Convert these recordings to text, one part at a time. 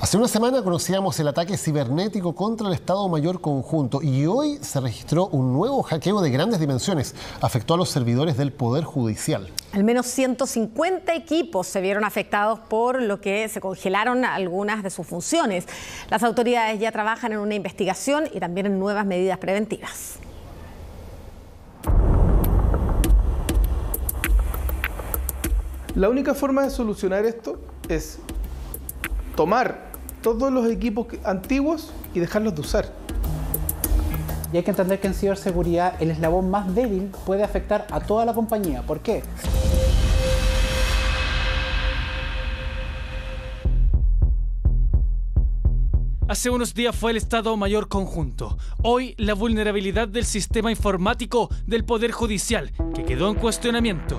Hace una semana conocíamos el ataque cibernético contra el Estado Mayor Conjunto y hoy se registró un nuevo hackeo de grandes dimensiones. Afectó a los servidores del Poder Judicial. Al menos 150 equipos se vieron afectados por lo que se congelaron algunas de sus funciones. Las autoridades ya trabajan en una investigación y también en nuevas medidas preventivas. La única forma de solucionar esto es tomar todos los equipos antiguos y dejarlos de usar. Y hay que entender que en ciberseguridad el eslabón más débil puede afectar a toda la compañía. ¿Por qué? Hace unos días fue el Estado Mayor Conjunto. Hoy la vulnerabilidad del sistema informático del Poder Judicial, que quedó en cuestionamiento.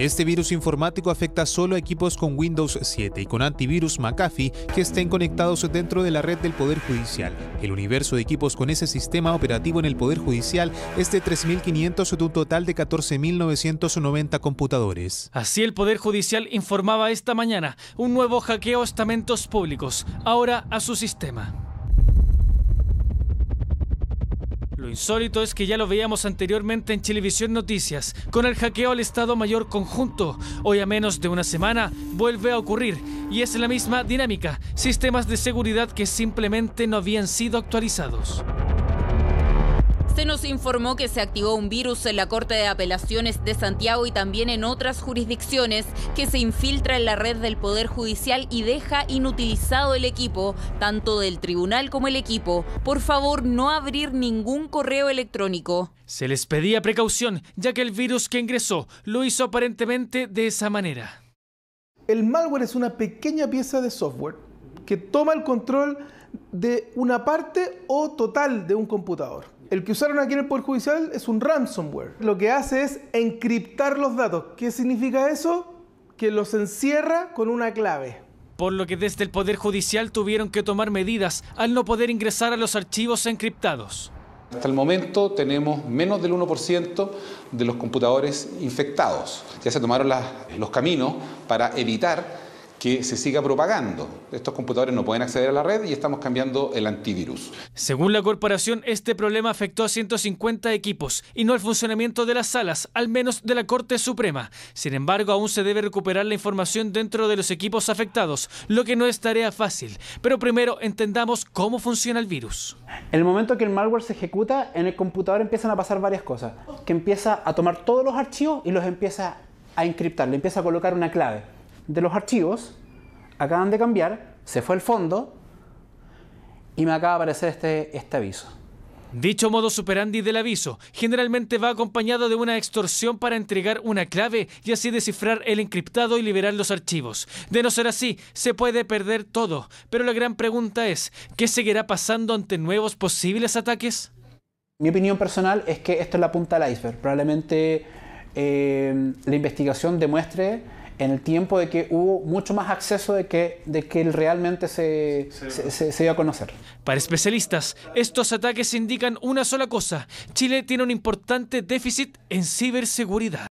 Este virus informático afecta solo a equipos con Windows 7 y con antivirus McAfee que estén conectados dentro de la red del Poder Judicial. El universo de equipos con ese sistema operativo en el Poder Judicial es de 3.500 de un total de 14.990 computadores. Así el Poder Judicial informaba esta mañana un nuevo hackeo a estamentos públicos, ahora a su sistema. Lo insólito es que ya lo veíamos anteriormente en Televisión Noticias, con el hackeo al Estado Mayor Conjunto. Hoy a menos de una semana vuelve a ocurrir y es la misma dinámica, sistemas de seguridad que simplemente no habían sido actualizados. Se este nos informó que se activó un virus en la Corte de Apelaciones de Santiago y también en otras jurisdicciones que se infiltra en la red del Poder Judicial y deja inutilizado el equipo, tanto del tribunal como el equipo. Por favor, no abrir ningún correo electrónico. Se les pedía precaución, ya que el virus que ingresó lo hizo aparentemente de esa manera. El malware es una pequeña pieza de software que toma el control de una parte o total de un computador. El que usaron aquí en el Poder Judicial es un ransomware. Lo que hace es encriptar los datos. ¿Qué significa eso? Que los encierra con una clave por lo que desde el Poder Judicial tuvieron que tomar medidas al no poder ingresar a los archivos encriptados. Hasta el momento tenemos menos del 1% de los computadores infectados. Ya se tomaron los caminos para evitar que se siga propagando. Estos computadores no pueden acceder a la red y estamos cambiando el antivirus. Según la corporación, este problema afectó a 150 equipos y no al funcionamiento de las salas, al menos de la Corte Suprema. Sin embargo, aún se debe recuperar la información dentro de los equipos afectados, lo que no es tarea fácil. Pero primero entendamos cómo funciona el virus. En el momento que el malware se ejecuta, en el computador empiezan a pasar varias cosas. Que empieza a tomar todos los archivos y los empieza a encriptar, le empieza a colocar una clave de los archivos, acaban de cambiar, se fue el fondo y me acaba de aparecer este, este aviso. Dicho modo superandi del aviso generalmente va acompañado de una extorsión para entregar una clave y así descifrar el encriptado y liberar los archivos. De no ser así, se puede perder todo, pero la gran pregunta es, ¿qué seguirá pasando ante nuevos posibles ataques? Mi opinión personal es que esto es la punta del iceberg. Probablemente eh, la investigación demuestre en el tiempo de que hubo mucho más acceso de que, de que realmente se, se, se, se dio a conocer. Para especialistas, estos ataques indican una sola cosa. Chile tiene un importante déficit en ciberseguridad.